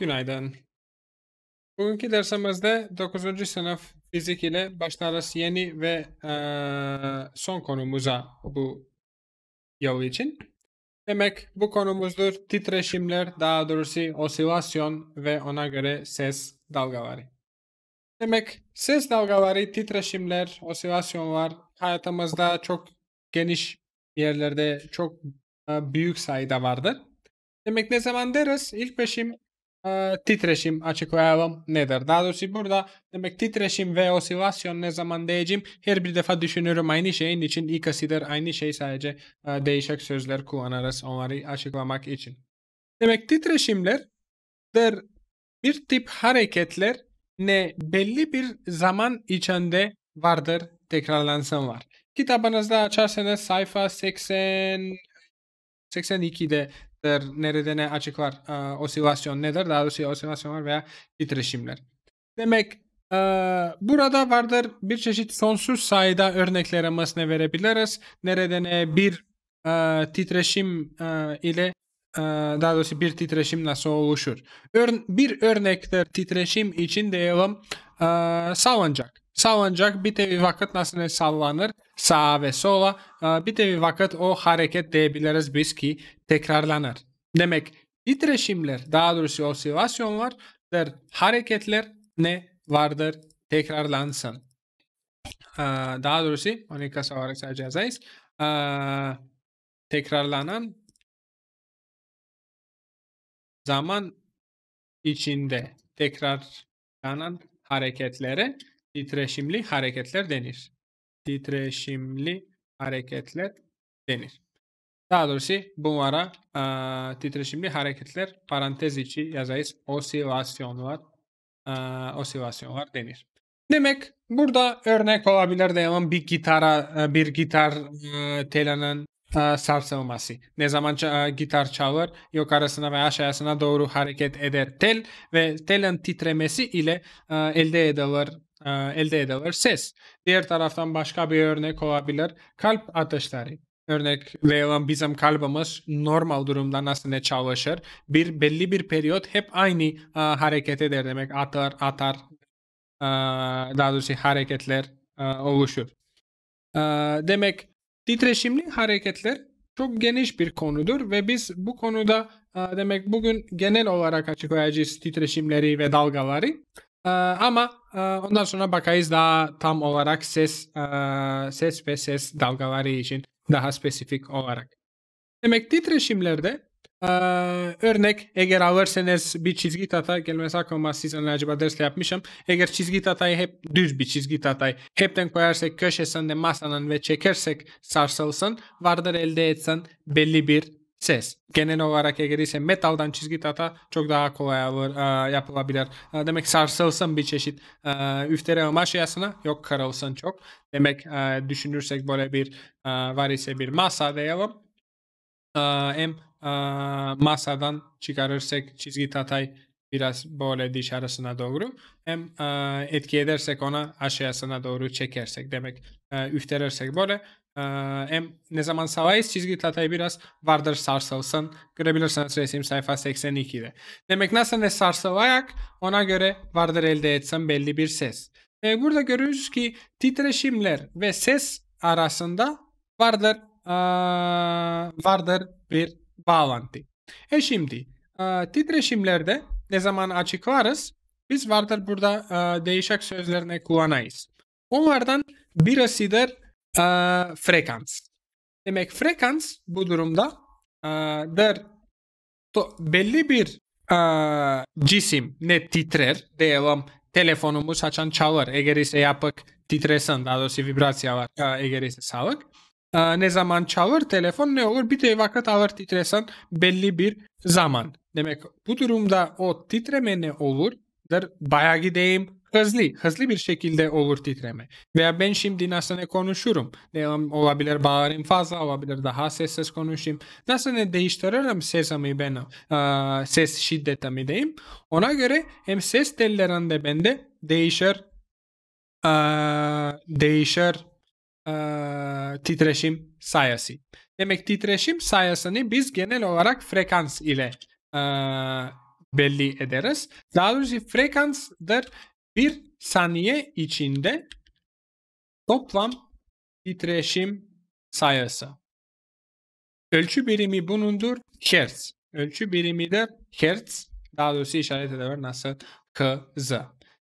Günaydın. Bugünkü dersimizde 9. sınıf fizik ile başlarız yeni ve e, son konumuza bu yıl için. Demek bu konumuzdur titreşimler, daha doğrusu osilasyon ve ona göre ses dalgaları. Demek ses dalgaları, titreşimler, osilasyonlar hayatımızda çok geniş yerlerde çok büyük sayıda vardır. Demek ne zaman deriz? İlk beşim titreşim açıklayalım nedir? Daha doğrusu burada demek titreşim ve osilasyon ne zaman diyeceğim? Her bir defa düşünürüm aynı şeyin için ikisidir aynı şey sadece değişik sözler kullanırız onları açıklamak için. Demek titreşimler der bir tip hareketler ne belli bir zaman içinde vardır tekrarlansın var. Kitabınızda açarsanız sayfa 80 82'de nerede ne açık var, e, osilasyon nedir, daha doğrusu var veya titreşimler. Demek e, burada vardır bir çeşit sonsuz sayıda örnekler ne verebiliriz. Nerede ne bir e, titreşim e, ile e, daha doğrusu bir titreşim nasıl oluşur? bir örnekler titreşim için diyelim e, salıncak. Sallanacaq bir tevi vakit nasıl sallanır sağa ve sola. Ee, bir tevi vakit o hareket diyebiliriz biz ki, tekrarlanır demek titreşimler, daha doğrusu osilasyonlar, der hareketler ne vardır tekrarlansın. Ee, daha doğrusu, onu kasa olarak sayacağız. Ee, tekrarlanan zaman içinde tekrarlanan hareketlere titreşimli hareketler denir. Titreşimli hareketler denir. Daha doğrusu bunlara e, titreşimli hareketler parantez içi yazayız. Osilasyonlar, e, osilasyonlar denir. Demek burada örnek olabilir de yaman bir gitara bir gitar e, telinin e, sarsılması. Ne zaman e, gitar çalır yukarısına ve aşağısına doğru hareket eder tel ve telin titremesi ile e, elde edilir e, elde edilir. Ses. Diğer taraftan başka bir örnek olabilir. Kalp atışları. Örnek verelim bizim kalbimiz normal durumda nasıl ne çalışır? Bir belli bir periyot hep aynı a, e, hareket eder demek. Atar, atar. A, e, daha doğrusu hareketler a, oluşur. A, demek titreşimli hareketler çok geniş bir konudur ve biz bu konuda demek bugün genel olarak açıklayacağız titreşimleri ve dalgaları. Ee, ama e, ondan sonra bakayız daha tam olarak ses e, ses ve ses dalgaları için daha spesifik olarak. Demek titreşimlerde e, örnek eğer alırsanız bir çizgi tatay gelmez aklıma siz acaba dersle yapmışım. Eğer çizgi tatayı hep düz bir çizgi tatay hepten koyarsak köşesinde masanın ve çekersek sarsılsın vardır elde etsen belli bir ses. Genel olarak eğer ise metaldan çizgi tahta çok daha kolay alır, e, yapılabilir. E, demek sarsılsın bir çeşit e, üftere maşayasına yok karılsın çok. Demek e, düşünürsek böyle bir e, var ise bir masa diyelim. E, hem e, masadan çıkarırsak çizgi tahtayı biraz böyle dışarısına doğru hem e, etki edersek ona aşağısına doğru çekersek demek e, üftelersek böyle ee, em ne zaman savaş çizgi tatayı biraz vardır sarsılsın. Görebilirsiniz resim sayfa 82'de. Demek nasıl ne sarsılayak ona göre vardır elde etsin belli bir ses. Ee, burada görüyoruz ki titreşimler ve ses arasında vardır ee, vardır bir bağlantı. E şimdi e, titreşimlerde ne zaman açık varız biz vardır burada e, değişik sözlerini kullanayız. Onlardan birisidir e, frekans. Demek frekans bu durumda e, der to, belli bir e, cisim ne titrer diyelim telefonumuz açan çalar eğer ise yapık titresin daha doğrusu vibrasya var e, eğer ise sağlık. E, ne zaman çalır telefon ne olur bir de vakit alır titresin belli bir zaman. Demek bu durumda o titreme ne olur? Der bayağı gideyim Hızlı, hızlı bir şekilde olur titreme. Veya ben şimdi nasıl ne konuşurum? Devam olabilir bağırayım fazla olabilir daha sessiz konuşayım. Nasıl ne değiştiririm sesimi ben, a, ses şiddetimi diyeyim. Ona göre hem ses tellerinde bende değişir, değişir titreşim sayısı. Demek titreşim sayısını biz genel olarak frekans ile belli ederiz. Daha doğrusu frekanstır bir saniye içinde toplam titreşim sayısı. Ölçü birimi bunundur hertz. Ölçü birimi de hertz. Daha doğrusu işaret eder nasıl Kz.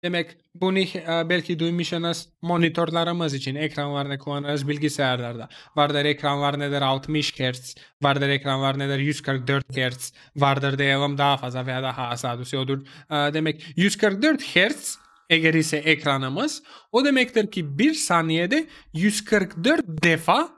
Demek bunu e, belki duymuşsunuz monitörlerimiz için ekranlarını kullanırız bilgisayarlarda. Vardır ekranlar nedir 60 Hz, vardır ekranlar nedir 144 Hz, vardır diyelim daha fazla veya daha az adı odur. E, demek 144 Hz eğer ise ekranımız o demektir ki bir saniyede 144 defa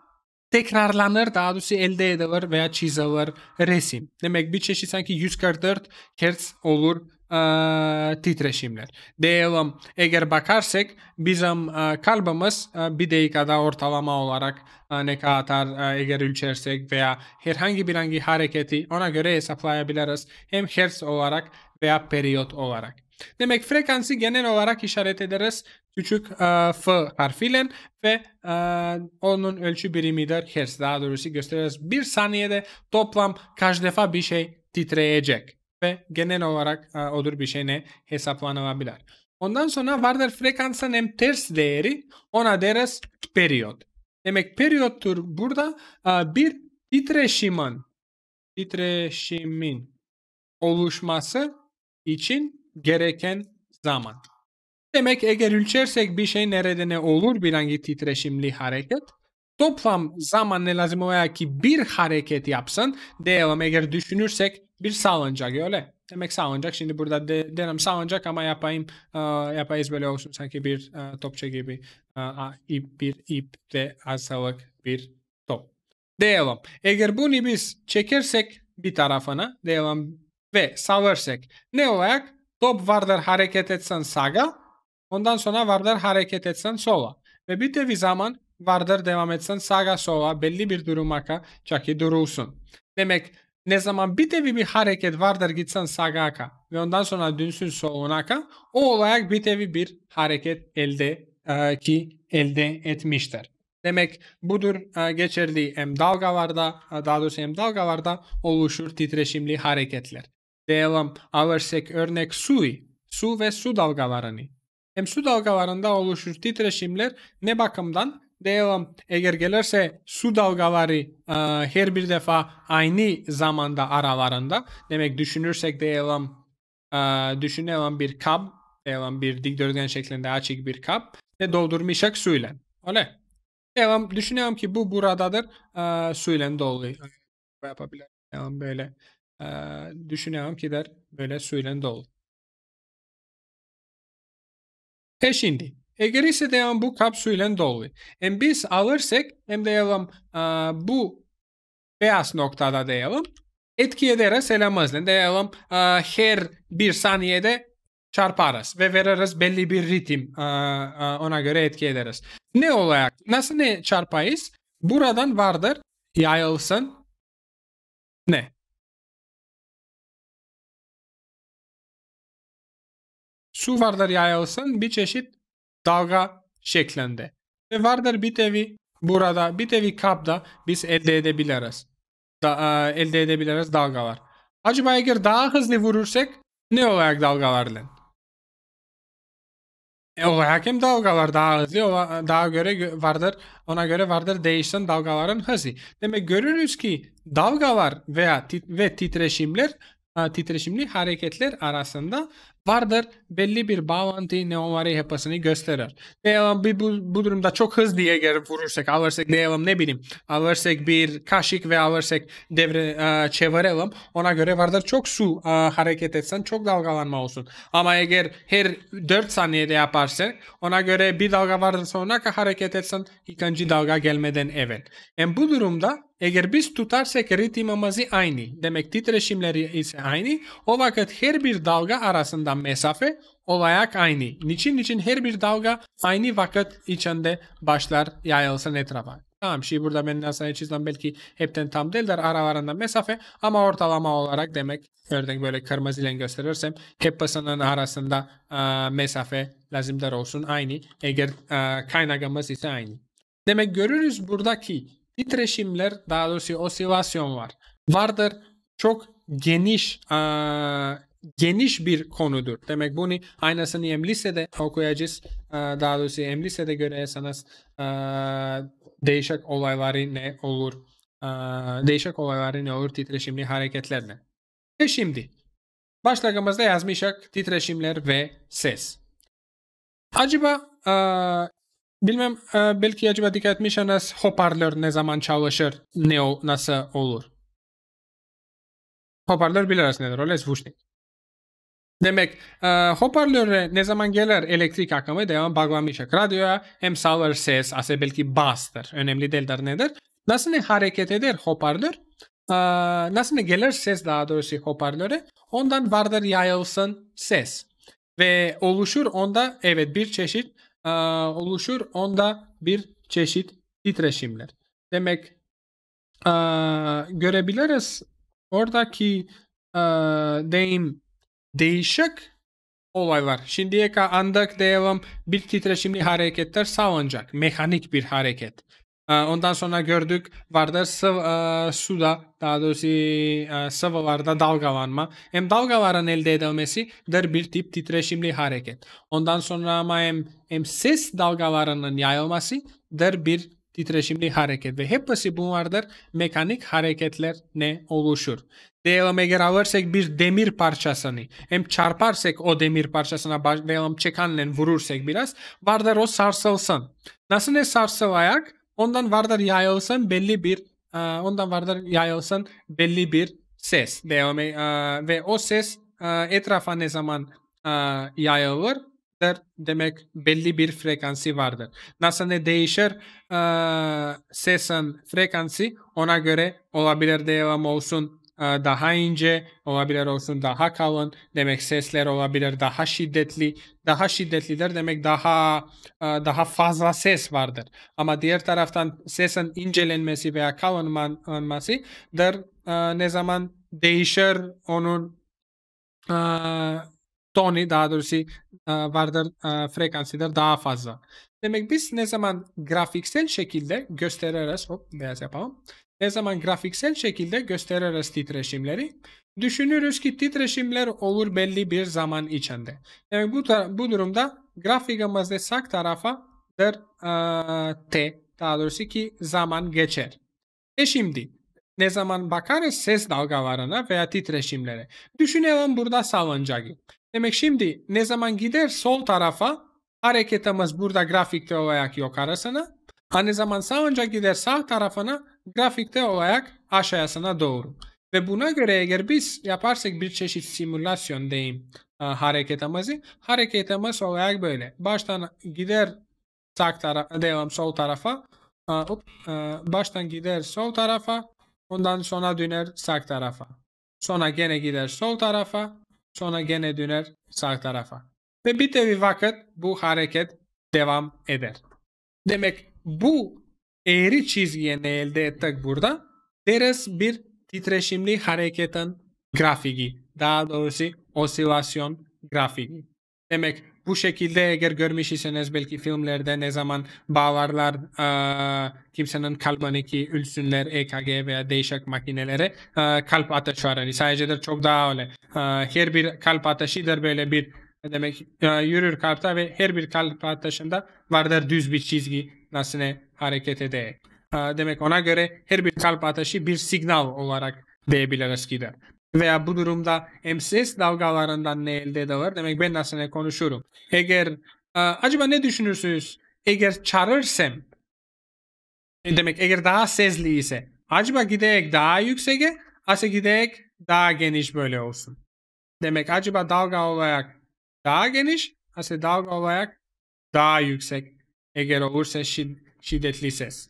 tekrarlanır daha doğrusu elde edilir veya çizilir resim. Demek bir çeşit sanki 144 Hz olur e, titreşimler. Diyelim eğer bakarsak bizim e, kalbimiz e, bir dakikada ortalama olarak e, ne kadar e, eğer ölçersek veya herhangi bir hangi hareketi ona göre hesaplayabiliriz. Hem Hz olarak veya periyot olarak. Demek frekansı genel olarak işaret ederiz küçük e, f harfiyle ve e, onun ölçü birimidir hertz daha doğrusu gösteririz. Bir saniyede toplam kaç defa bir şey titreyecek ve genel olarak e, odur bir şey ne hesaplanabilir. Ondan sonra vardır frekansın hem ters değeri ona deriz periyot. Demek periyottur burada e, bir titreşimin titreşimin oluşması için gereken zaman. Demek eğer ölçersek bir şey nerede ne olur bir hangi titreşimli hareket toplam zaman ne lazım veya ki bir hareket yapsın diyelim eğer düşünürsek bir sağlanacak öyle. Demek sağlanacak. Şimdi burada de, denem sağlanacak ama yapayım uh, yapayız böyle olsun sanki bir uh, topça gibi uh, ip bir ip ve asalık bir top. Diyelim eğer bunu biz çekersek bir tarafına diyelim ve salarsak ne olacak? Top vardır hareket etsen sağa. Ondan sonra vardır hareket etsen sola. Ve bir bir zaman vardır devam etsen sağa sola belli bir durumaka çaki durulsun. Demek ne zaman bir tevi bir hareket vardır gitsen sağa ve ondan sonra dönsün soluna ka o olarak bir tevi bir hareket elde e, ki elde etmiştir. Demek budur e, geçerli hem dalgalarda e, daha doğrusu hem dalgalarda oluşur titreşimli hareketler diyelim alırsak örnek suyu, su ve su dalgalarını. Hem su dalgalarında oluşur titreşimler ne bakımdan? Diyelim eğer gelirse su dalgaları e, her bir defa aynı zamanda aralarında. Demek düşünürsek diyelim e, düşünelim bir kap, diyelim bir dikdörtgen şeklinde açık bir kap ve doldurmuşak suyla. Öyle. Diyelim düşünelim ki bu buradadır e, suyla dolu yapabilir. Diyelim böyle düşünüyorum ki der böyle söylendi oldu. E şimdi eğer ise istediğim bu kapsüyle dolu. Hem biz alırsak hem de diyelim bu beyaz noktada diyelim etki ederiz elemizle. Diyelim her bir saniyede çarparız ve veririz belli bir ritim ona göre etki ederiz. Ne olarak nasıl ne çarpayız? Buradan vardır yayılsın ne? su vardır yayılsın bir çeşit dalga şeklinde. Ve vardır bir tevi burada bir tevi kapda biz elde edebiliriz. Da, e, elde edebiliriz dalgalar. Acaba eğer daha hızlı vurursak ne olacak dalgalarla? E, olarak hem dalgalar daha hızlı daha göre vardır ona göre vardır değişen dalgaların hızı. Demek görürüz ki dalgalar veya tit ve titreşimler e, titreşimli hareketler arasında vardır. Belli bir bağlantıyı neomari yapısını gösterir. Diyelim bir bu, bu durumda çok hız diye geri vurursak alırsak diyelim ne bileyim alırsak bir kaşık ve alırsak devre a, e, çevirelim. Ona göre vardır çok su a, e, hareket etsen çok dalgalanma olsun. Ama eğer her 4 saniyede yaparsak ona göre bir dalga vardır sonra hareket etsen ikinci dalga gelmeden evvel. en bu durumda eğer biz tutarsak ritimimizi aynı. Demek titreşimleri ise aynı. O vakit her bir dalga arasında olan mesafe olarak aynı. Niçin? Niçin her bir dalga aynı vakit içinde başlar yayılsın etrafa. Tamam şimdi şey burada ben aslında çizdim belki hepten tam değildir aralarında mesafe ama ortalama olarak demek örneğin böyle kırmızı ile gösterirsem hepsinin arasında e, mesafe lazımdır olsun aynı eğer e, kaynağımız ise aynı. Demek görürüz buradaki titreşimler daha doğrusu osilasyon var. Vardır çok geniş e, geniş bir konudur. Demek bunu aynısını hem lisede okuyacağız. Ee, daha doğrusu hem lisede görüyorsanız ee, değişik olayları ne olur? Ee, değişik olayları ne olur titreşimli hareketlerle. Ve şimdi başlığımızda yazmışak titreşimler ve ses. Acaba bilmem belki acaba dikkat etmişsiniz hoparlör ne zaman çalışır ne o nasıl olur? Hoparlör bilirsin nedir? Öyle zvuşnik. Demek e, hoparlöre ne zaman gelir elektrik akımı devam bağlanmayacak radyoya hem sağlar ses ase belki bastır. Önemli değildir nedir? Nasıl ne hareket eder hoparlör? E, nasıl ne gelir ses daha doğrusu hoparlöre? Ondan vardır yayılsın ses. Ve oluşur onda evet bir çeşit e, oluşur onda bir çeşit titreşimler. Demek e, görebiliriz oradaki e, deyim değişik olay var. Şimdiye kadar andak diyelim bir titreşimli hareketler sağlanacak. Mekanik bir hareket. Ee, ondan sonra gördük vardır sıv, e, suda daha doğrusu e, sıvılarda dalgalanma. Hem dalgaların elde edilmesi der bir tip titreşimli hareket. Ondan sonra ama hem, hem ses dalgalarının yayılması der bir titreşimli hareket ve hepsi bunlardır mekanik hareketler ne oluşur. Diyelim geraversek bir demir parçasını hem çarparsak o demir parçasına diyelim çekanle vurursak biraz vardır o sarsılsın. Nasıl ne sarsılayak? ondan vardır yayılsın belli bir e, ondan vardır yayılsın belli bir ses. Diyelim e, ve o ses e, etrafa ne zaman yayılır der demek belli bir frekansı vardır. Nasıl ne değişir e, sesin frekansı ona göre olabilir devam olsun e, daha ince olabilir olsun daha kalın demek sesler olabilir daha şiddetli daha şiddetlidir demek daha e, daha fazla ses vardır. Ama diğer taraftan sesin incelenmesi veya kalınması der e, ne zaman değişir onun toni daha doğrusu vardır frekansıdır daha fazla. Demek biz ne zaman grafiksel şekilde gösteririz, hop beyaz yapalım. Ne zaman grafiksel şekilde gösteririz titreşimleri, düşünürüz ki titreşimler olur belli bir zaman içinde. Demek bu, bu durumda grafikamızda sağ tarafa der t, daha doğrusu ki zaman geçer. E şimdi ne zaman bakarız ses dalgalarına veya titreşimlere. Düşünelim burada salıncağı. Demek şimdi ne zaman gider sol tarafa hareketimiz burada grafikte olarak yukarısına. ne zaman sağınca gider sağ tarafına grafikte olarak aşağısına doğru. Ve buna göre eğer biz yaparsak bir çeşit simülasyon diyeyim e, hareketimizi. Hareketimiz olarak böyle. Baştan gider sağ tarafa, devam sol tarafa. E, e, baştan gider sol tarafa. Ondan sonra döner sağ tarafa. Sonra gene gider sol tarafa. Sonra gene döner sağ tarafa. Ve bir de bir vakit bu hareket devam eder. Demek bu eğri çizgiye ne elde ettik burada? Deriz bir titreşimli hareketin grafiği. Daha doğrusu osilasyon grafiği. Demek bu şekilde eğer görmüş iseniz belki filmlerde ne zaman bağlarlar e, kimsenin kalbini ki ölsünler EKG veya değişik makinelere e, kalp atışı var. Yani sadece de çok daha öyle. E, her bir kalp atışı da böyle bir demek e, yürür kalpte ve her bir kalp atışında vardır düz bir çizgi nasıl ne hareket eder. E, demek ona göre her bir kalp atışı bir signal olarak diyebiliriz gider veya bu durumda MCS dalgalarından ne elde eder? Demek ben de seninle konuşurum. Eğer e, acaba ne düşünürsünüz? Eğer çağırırsam e, demek eğer daha sesli ise acaba giderek daha yükseğe asa giderek daha geniş böyle olsun. Demek acaba dalga olarak daha geniş asa dalga olarak daha yüksek eğer olursa şid, şiddetli ses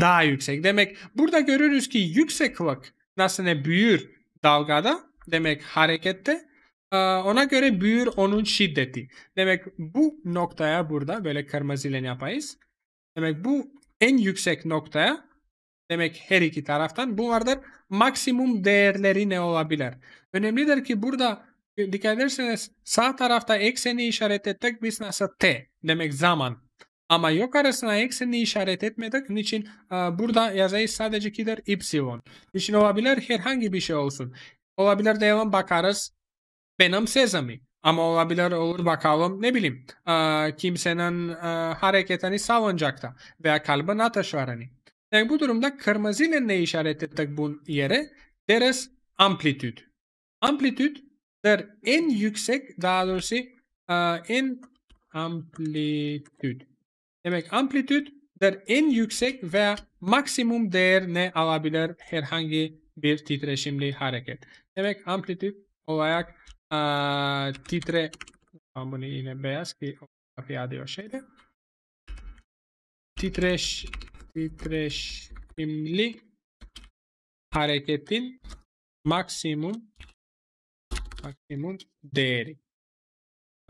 daha yüksek. Demek burada görürüz ki yükseklik Nasıl ne büyür dalgada demek harekette ee, ona göre büyür onun şiddeti. Demek bu noktaya burada böyle kırmızı ile yapayız. Demek bu en yüksek noktaya demek her iki taraftan bu vardır. Maksimum değerleri ne olabilir? Önemlidir ki burada dikkat ederseniz sağ tarafta ekseni işaret ettik biz nasıl t demek zaman ama yok arasına ekseni işaret etmedik. Niçin? Ee, burada yazayız sadece gider ipsilon. Niçin olabilir? Herhangi bir şey olsun. Olabilir diyelim bakarız. Benim sesami. Ama olabilir olur bakalım ne bileyim ee, kimsenin e, hareketini salıncakta veya kalbin atışlarını. Yani bu durumda kırmızı ile ne işaret ettik bu yere? Deriz amplitüd. Amplitüd der en yüksek daha doğrusu e, en amplitüd. Demek amplitüt der en yüksek veya maksimum değer ne alabilir herhangi bir titreşimli hareket. Demek amplitüt olarak a, titre ben bunu yine beyaz ki kopya diyor şeyde. Titreş titreşimli hareketin maksimum maksimum değeri.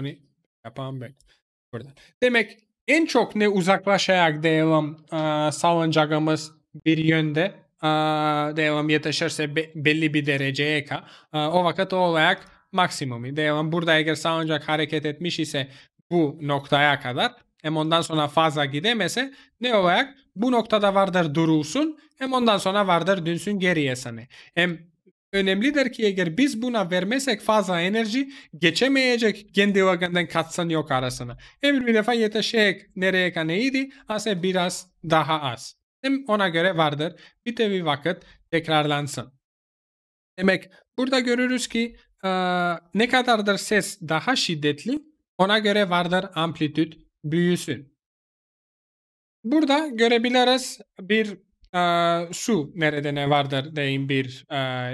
Bunu yapalım ben burada. Demek en çok ne uzaklaşarak devam e, salınacağımız bir yönde e, devam yetişirse be, belli bir dereceye ka, e, o vakit o olarak maksimumi devam burada eğer salıncak hareket etmiş ise bu noktaya kadar hem ondan sonra fazla gidemese ne olarak bu noktada vardır durulsun hem ondan sonra vardır dünsün geriye sana. Hem Önemlidir ki eğer biz buna vermesek fazla enerji geçemeyecek kendi organdan katsan yok arasına. Eğer bir defa yetişecek nereye neydi? ise biraz daha az. Hem ona göre vardır bir tevi vakit tekrarlansın. Demek burada görürüz ki ıı, ne kadardır ses daha şiddetli ona göre vardır amplitüt büyüsün. Burada görebiliriz bir su nerede ne vardır deyin bir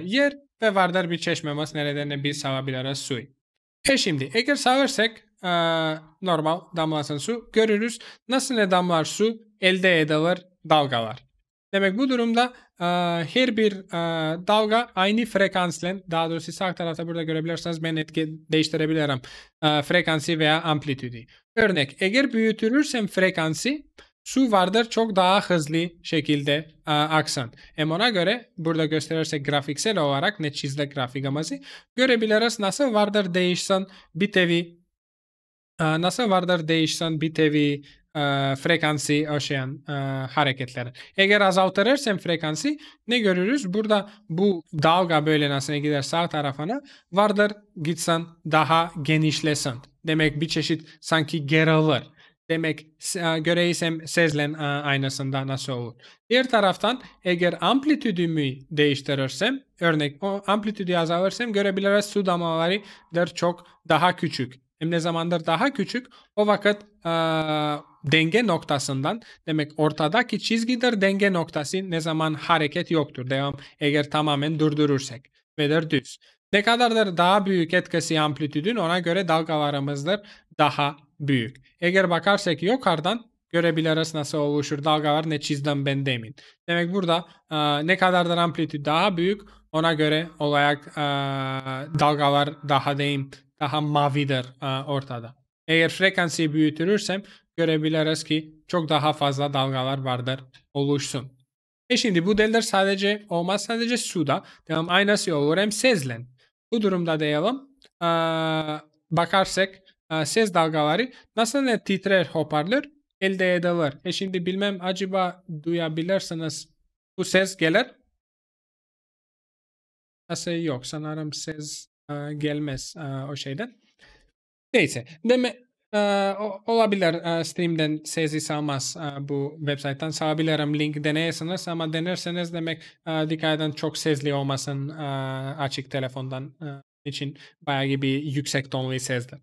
yer ve vardır bir çeşmemiz nerede ne biz sağabiliriz suyu. E şimdi eğer sağırsak normal damlasın su görürüz. Nasıl ne damlar su elde edilir dalgalar. Demek bu durumda her bir dalga aynı frekansla daha doğrusu sağ tarafta burada görebilirsiniz ben etki değiştirebilirim frekansı veya amplitüdü. Örnek eğer büyütürürsem frekansı su vardır çok daha hızlı şekilde e, aksan. Hem ona göre burada gösterirsek grafiksel olarak ne çizdik amazı görebiliriz nasıl vardır değişsen bir tevi e, nasıl vardır değişsen bir tevi e, frekansı aşayan e, hareketleri. Eğer azaltırırsam frekansı ne görürüz? Burada bu dalga böyle nasıl gider sağ tarafına vardır gitsen daha genişlesen. Demek bir çeşit sanki geralır. Demek e, göreyi sezlen e, aynasında nasıl olur? Diğer taraftan eğer amplitüdümü değiştirirsem, örnek o amplitüdü azalırsan görebiliriz su damlaları der çok daha küçük. Hem ne zamandır daha küçük o vakit e, denge noktasından demek ortadaki çizgidir denge noktası ne zaman hareket yoktur. Devam eğer tamamen durdurursak ve der düz. Ne kadardır daha büyük etkisi amplitüdün ona göre dalgalarımızdır daha büyük. Eğer bakarsak yukarıdan görebiliriz nasıl oluşur dalgalar ne çizden ben demin. Demek burada e, ne kadardır amplitüd daha büyük ona göre olarak e, dalgalar daha deyim daha mavidir e, ortada. Eğer frekansı büyütürürsem görebiliriz ki çok daha fazla dalgalar vardır oluşsun. E şimdi bu deliller sadece olmaz sadece suda. Tamam aynası olur hem sezlen. Bu durumda diyelim e, bakarsak ee, ses dalgaları nasıl titrer hoparlör elde edilir. E şimdi bilmem acaba duyabilirsiniz bu ses gelir. Nasıl yok sanırım ses e, gelmez e, o şeyden. Neyse deme e, olabilir streamden sesi sağmaz bu website'tan sağabilirim link deneyersiniz ama denerseniz demek dikkat edin çok sesli olmasın açık telefondan için bayağı gibi yüksek tonlu sesler.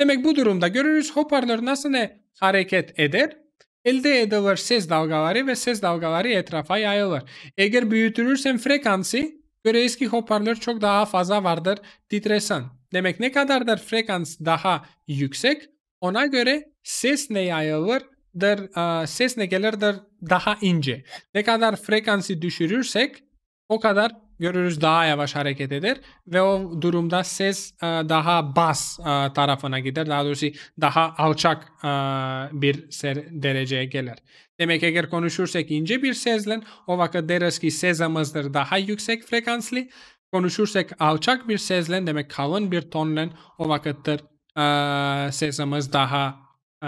Demek bu durumda görürüz hoparlör nasıl ne hareket eder? Elde edilir ses dalgaları ve ses dalgaları etrafa yayılır. Eğer büyütülürsen frekansı göreyiz ki hoparlör çok daha fazla vardır titresin. Demek ne kadardır frekans daha yüksek ona göre ses ne yayılır der, ses ne gelirdir daha ince. Ne kadar frekansı düşürürsek o kadar görürüz daha yavaş hareket eder ve o durumda ses e, daha bas e, tarafına gider. Daha doğrusu daha alçak e, bir dereceye gelir. Demek eğer konuşursak ince bir sesle o vakit deriz ki sesimizdir daha yüksek frekanslı. Konuşursak alçak bir sesle demek kalın bir tonla o vakittir sesimiz daha ee,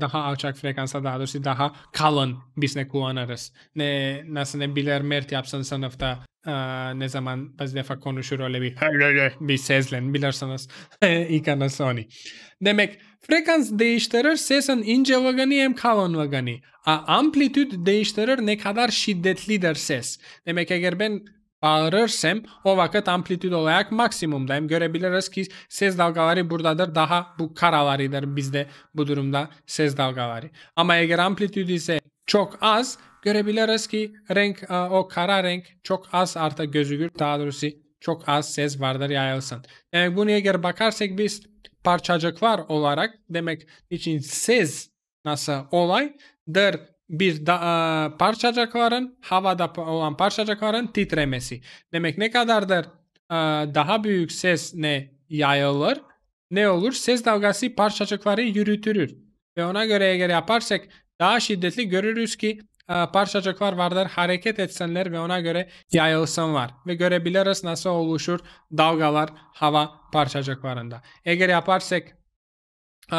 daha alçak frekansa daha doğrusu daha kalın biz ne kullanırız. Ne, nasıl ne bilir Mert yapsın sınıfta e, ne zaman biz defa konuşur öyle bir bir seslen bilirsiniz yıkanız onu. Demek frekans değiştirir sesin ince vagani hem kalın vagani. A amplitüd değiştirir ne kadar şiddetlidir ses. Demek eğer ben Bağırırsam o vakit amplitud olarak maksimumdayım. görebiliriz ki ses dalgaları buradadır daha bu karalarıdır bizde bu durumda ses dalgaları. Ama eğer amplitud ise çok az görebiliriz ki renk e, o kara renk çok az arta gözükür daha doğrusu çok az ses vardır yayılsın. Demek bunu eğer bakarsak biz parçacıklar olarak demek için ses nasıl olaydır bir da, e, parçacıkların havada olan parçacıkların titremesi. Demek ne kadardır e, daha büyük ses ne yayılır ne olur ses dalgası parçacıkları yürütürür Ve ona göre eğer yaparsak daha şiddetli görürüz ki e, parçacıklar vardır hareket etsenler ve ona göre yayılsın var. Ve görebiliriz nasıl oluşur dalgalar hava parçacıklarında. Eğer yaparsak ee,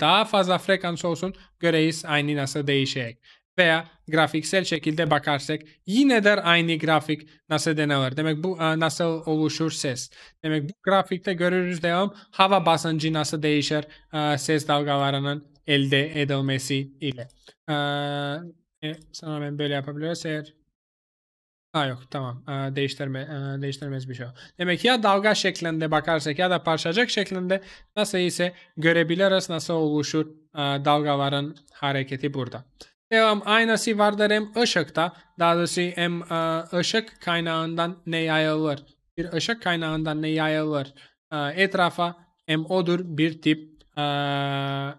daha fazla frekans olsun göreyiz aynı nasıl değişecek. Veya grafiksel şekilde bakarsak yine de aynı grafik nasıl denilir. Demek bu e, nasıl oluşur ses. Demek bu grafikte görürüz devam hava basıncı nasıl değişir e, ses dalgalarının elde edilmesi ile. Sanırım ee, e, ben böyle yapabiliriz eğer Ha yok tamam ee, değiştirme e, değiştirmez bir şey. Demek ki ya dalga şeklinde bakarsak ya da parçacık şeklinde nasıl ise görebiliriz nasıl oluşur e, dalgaların hareketi burada. Devam aynası vardır hem ışıkta daha doğrusu hem e, ışık kaynağından ne yayılır bir ışık kaynağından ne yayılır e, etrafa hem odur bir tip e,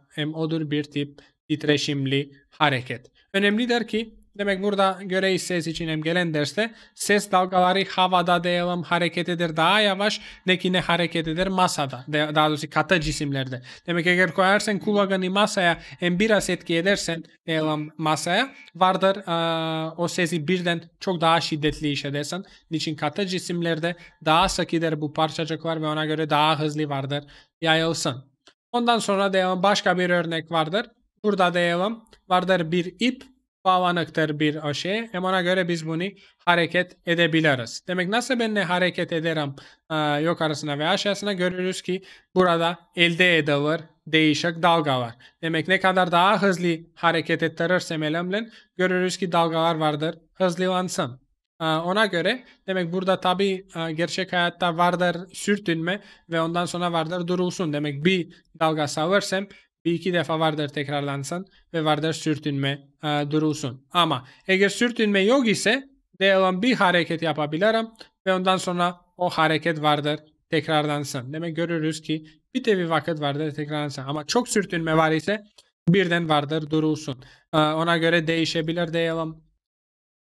hem odur bir tip titreşimli hareket. Önemlidir ki Demek burada göreyiz ses için hem gelen derste ses dalgaları havada diyelim hareket eder daha yavaş nekine ki hareket eder masada daha doğrusu katı cisimlerde. Demek eğer koyarsan kulağını masaya hem biraz etki edersen diyelim masaya vardır uh, o sesi birden çok daha şiddetli iş edersen. Niçin katı cisimlerde daha sakidir bu parçacıklar ve ona göre daha hızlı vardır yayılsın. Ondan sonra diyelim başka bir örnek vardır. Burada diyelim vardır bir ip pavanıktır bir aşe. E ona göre biz bunu hareket edebiliriz. Demek nasıl ben ne hareket ederim e, yok arasına ve aşağısına görürüz ki burada elde edilir değişik dalga var. Demek ne kadar daha hızlı hareket ettirirsem elimle görürüz ki dalgalar vardır hızlansın. E, ona göre demek burada tabi e, gerçek hayatta vardır sürtünme ve ondan sonra vardır durulsun. Demek bir dalga salırsam bir iki defa vardır tekrarlansın ve vardır sürtünme e, durulsun. Ama eğer sürtünme yok ise diyelim bir hareket yapabilirim ve ondan sonra o hareket vardır tekrarlansın. Demek görürüz ki bir de bir vakit vardır tekrarlansın. Ama çok sürtünme var ise birden vardır durulsun. E, ona göre değişebilir diyelim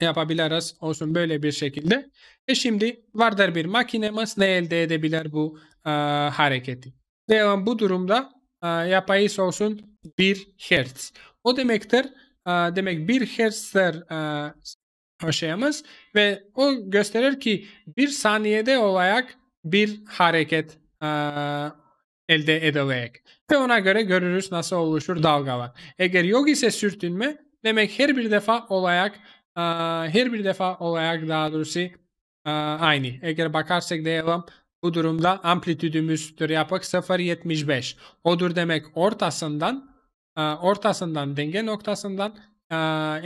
yapabiliriz olsun böyle bir şekilde. E şimdi vardır bir makinemiz ne elde edebilir bu e, hareketi. Diyelim bu durumda ee, yapayız olsun 1 Hz. O demektir e, demek 1 Hz'dir o şeyimiz ve o gösterir ki 1 saniyede olarak bir hareket e, elde edilecek. Ve ona göre görürüz nasıl oluşur dalgalar. Eğer yok ise sürtünme demek her bir defa olarak e, her bir defa olarak daha doğrusu aynı. Eğer bakarsak diyelim bu durumda amplitüdümüzdür yapık 0.75. Odur demek ortasından e, ortasından denge noktasından e,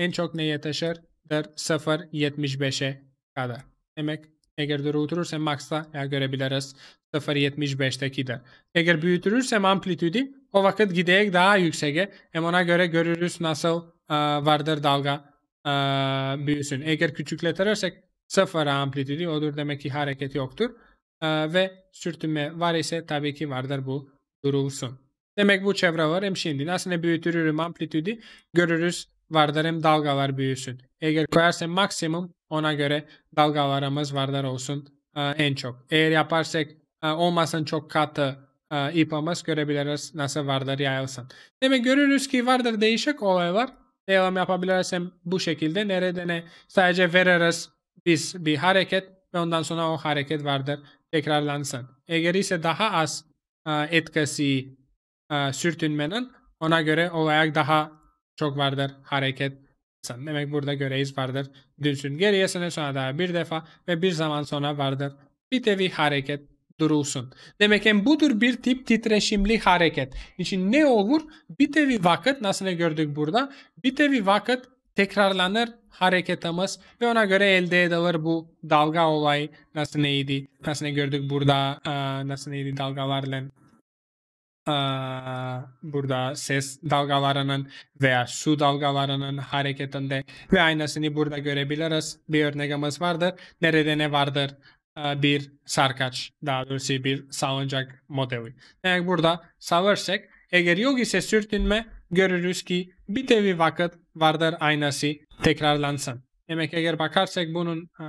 en çok neye taşır? 0.75'e kadar. Demek eğer doğru oturursa max'ta ya görebiliriz 0.75'tekidir. Eğer büyütürürsem amplitüdü o vakit gidecek daha yükseğe. Hem ona göre görürüz nasıl e, vardır dalga büyüsün. Eğer küçükletirsek sıfır amplitüdü odur demek ki hareket yoktur ve sürtünme var ise tabii ki vardır bu durulsun. Demek bu çevreler hem şimdi aslında büyütürürüm amplitüdü görürüz vardır hem dalgalar büyüsün. Eğer koyarsak maksimum ona göre dalgalarımız vardır olsun en çok. Eğer yaparsak olmasın çok katı ipamız görebiliriz nasıl vardır yayılsın. Demek görürüz ki vardır değişik olaylar. Devam yapabilirsem bu şekilde nerede ne sadece veririz biz bir hareket ve ondan sonra o hareket vardır tekrarlansın. Eğer ise daha az e, etkisi e, sürtünmenin ona göre o daha çok vardır hareket. Demek burada göreyiz vardır. Dünsün geriyesine sonra daha bir defa ve bir zaman sonra vardır. Bir tevi hareket durulsun. Demek ki budur bir tip titreşimli hareket. Için ne olur? Bir tevi vakit nasıl gördük burada? Bir tevi vakit tekrarlanır hareket amız ve ona göre elde edilir bu dalga olay nasıl neydi? Nasıl ne gördük burada? E, nasıl neydi dalgalarla? E, burada ses dalgalarının veya su dalgalarının hareketinde ve aynısını burada görebiliriz. Bir örneğimiz vardır. Nerede ne vardır? E, bir sarkaç, daha doğrusu bir salıncak modeli. Yani burada salırsak eğer yok ise sürtünme görürüz ki bir tevi vakit vardır aynası tekrarlansın. Demek eğer bakarsak bunun e,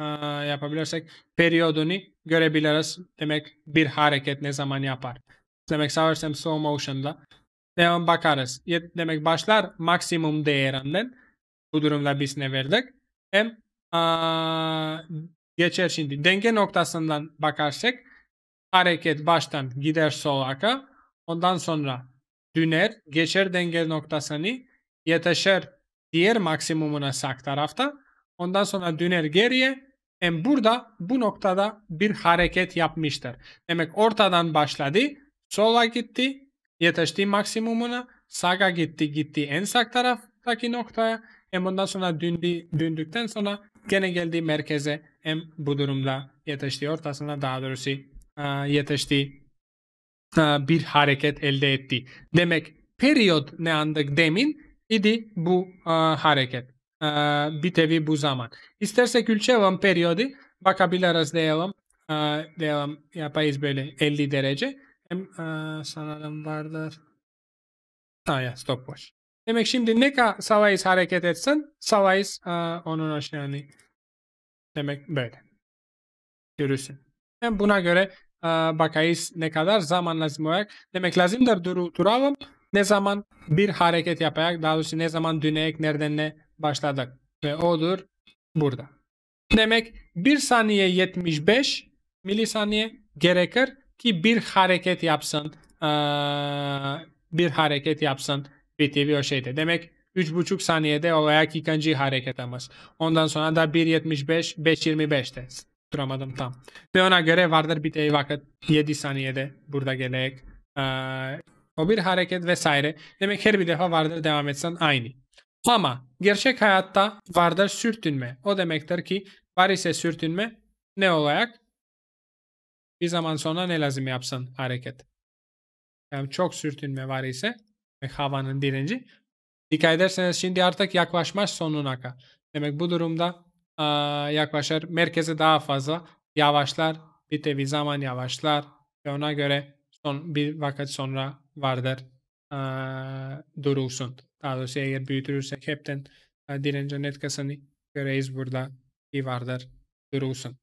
yapabilirsek periyodunu görebiliriz. Demek bir hareket ne zaman yapar. Demek savaşsam slow motion'da devam bakarız. Demek başlar maksimum değerinden bu durumda biz ne verdik? Hem a, geçer şimdi denge noktasından bakarsak hareket baştan gider sol ondan sonra döner geçer denge noktasını yetişer diğer maksimumuna sağ tarafta. Ondan sonra döner geriye. Hem burada bu noktada bir hareket yapmıştır. Demek ortadan başladı. Sola gitti. Yetişti maksimumuna. Sağa gitti gitti en sağ taraftaki noktaya. Hem ondan sonra döndü, döndükten sonra gene geldi merkeze. Hem bu durumda yetişti ortasına daha doğrusu e, yetişti e, bir hareket elde etti. Demek periyod ne andık demin idi bu a, e, hareket. A, e, bitevi bu zaman. İstersek ölçelim periyodu. Bakabiliriz diyelim. A, e, diyelim yapayız böyle 50 derece. Hem a, sanırım vardır. Aya ya stop boş. Demek şimdi ne kadar savayız hareket etsin, savayız a, onun hoş Demek böyle. Yürüsün. Hem buna göre a, bakayız ne kadar zaman lazım olarak. Demek lazımdır duru, duralım ne zaman bir hareket yaparak daha doğrusu ne zaman döneyek nereden ne başladık ve odur burada. Demek 1 saniye 75 milisaniye gerekir ki bir hareket yapsın bir hareket yapsın BTV o şeyde. Demek 3,5 saniyede olarak ikinci hareketimiz. Ondan sonra da 1.75 5.25'te duramadım tam. Ve ona göre vardır bir vakit 7 saniyede burada gelerek o bir hareket vesaire. Demek her bir defa vardır devam etsen aynı. Ama gerçek hayatta vardır sürtünme. O demektir ki var ise sürtünme ne olarak? Bir zaman sonra ne lazım yapsın hareket? Yani çok sürtünme var ise ve havanın direnci. Dikkat ederseniz şimdi artık yaklaşmaz sonuna kadar. Demek bu durumda yaklaşır merkeze daha fazla yavaşlar, bir de bir zaman yavaşlar ve ona göre son bir vakit sonra vardır e, durulsun. Daha doğrusu eğer büyütürürsek hepten e, direnci net kasanı göreyiz burada ki vardır durulsun.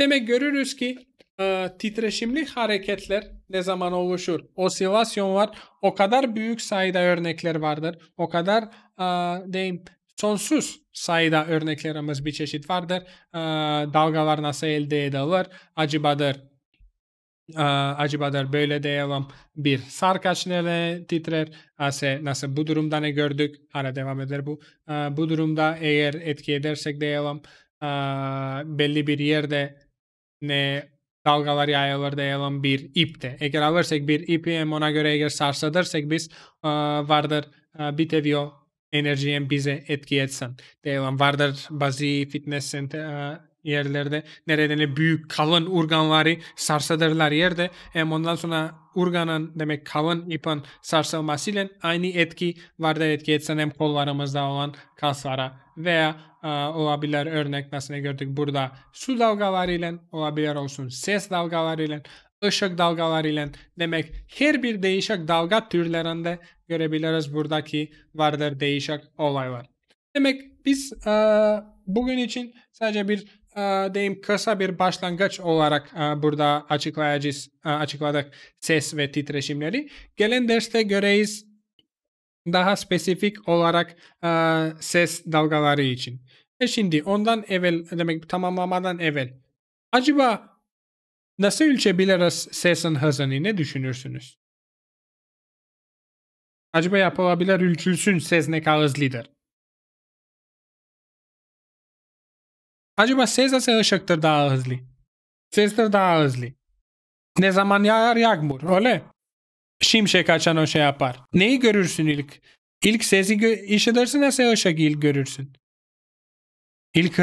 Demek görürüz ki e, titreşimli hareketler ne zaman oluşur? Osilasyon var. O kadar büyük sayıda örnekler vardır. O kadar e, deyim sonsuz sayıda örneklerimiz bir çeşit vardır. E, dalgalar nasıl elde edilir? Acıbadır acaba der böyle devam bir sarkaç nereye titrer ase nasıl bu durumda ne gördük ara devam eder bu bu durumda eğer etki edersek devam belli bir yerde ne dalgalar yayılır diyelim bir ipte. Eğer alırsak bir ipi hem ona göre eğer sarsılırsak biz vardır bir tevi enerjiyen bize etki etsin. Diyelim vardır bazı fitness center, yerlerde. Neredeyse büyük kalın urganları sarsadırlar yerde. Hem ondan sonra urganın demek kalın ipin sarsılmasıyla aynı etki vardır etki etsen hem kollarımızda olan kaslara veya a, e, olabilir örnek nasıl gördük burada su dalgalarıyla olabilir olsun ses dalgalarıyla ışık dalgalarıyla demek her bir değişik dalga türlerinde görebiliriz buradaki vardır değişik olaylar. Demek biz a, e, bugün için sadece bir ee, deyim kısa bir başlangıç olarak e, burada açıklayacağız, e, açıkladık ses ve titreşimleri. Gelen derste göreyiz daha spesifik olarak e, ses dalgaları için. E şimdi ondan evvel demek tamamlamadan evvel acaba nasıl ölçebiliriz sesin hızını ne düşünürsünüz? Acaba yapılabilir ölçülsün ses ne kadar hızlıdır? Acaba seza ışıktır daha hızlı. Sestir daha hızlı. Ne zaman yağar yağmur öyle. Şimşek açan o şey yapar. Neyi görürsün ilk? İlk sesi gö- işitirsin ise ışık ilk görürsün. İlk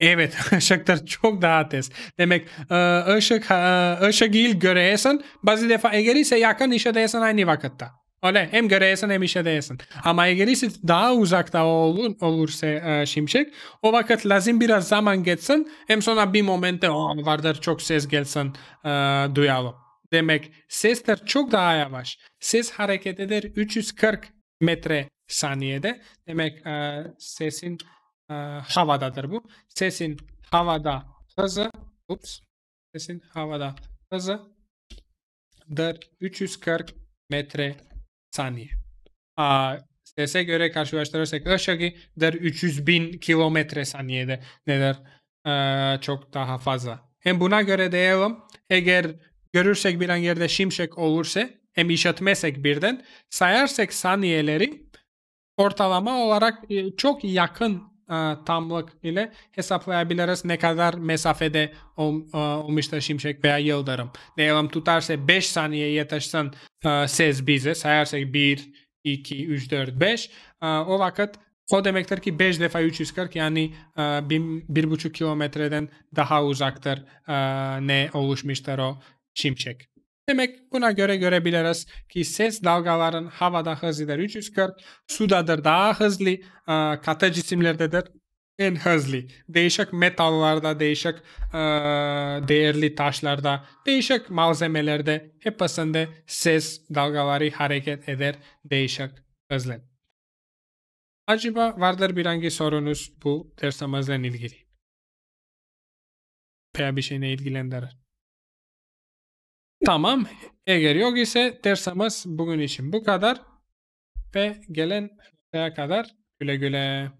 evet ışıklar çok daha tez. Demek ıı, ışık e, ışık ilk göreyesin. Bazı defa eğer ise yakın işitirsin aynı vakitte. Öyle hem göreyesin hem işe değilsin. Ama eğer daha uzakta olun olursa e, şimşek o vakit lazım biraz zaman geçsin hem sonra bir momente o vardır çok ses gelsin e, duyalım. Demek sesler çok daha yavaş. Ses hareket eder 340 metre saniyede. Demek e, sesin e, havadadır bu. Sesin havada hızı ups, sesin havada hızı 340 metre saniye. A sese göre karşılaştırırsak aşağı der 300 bin kilometre saniyede ne der ee, çok daha fazla. Hem buna göre diyelim eğer görürsek bir an yerde şimşek olursa hem işitmesek birden sayarsak saniyeleri ortalama olarak çok yakın e, tamlık ile hesaplayabiliriz ne kadar mesafede e, olmuştur şimşek veya yıldırım. Diyelim tutarsa 5 saniye yetişsin e, ses bize sayarsak 1, 2, 3, 4, 5 o vakit o demektir ki 5 defa 340 yani 1,5 kilometreden daha uzaktır ne oluşmuştur o şimşek. Demek buna göre görebiliriz ki ses dalgaların havada hızlıdır 340, sudadır daha hızlı, katı cisimlerdedir en hızlı. Değişik metallarda, değişik değerli taşlarda, değişik malzemelerde hepsinde ses dalgaları hareket eder değişik hızlı. Acaba vardır bir hangi sorunuz bu dersimizle ilgili? Veya bir şeyle ilgilendirir. Tamam. Eğer yok ise dersimiz bugün için bu kadar. Ve gelen haftaya kadar güle güle.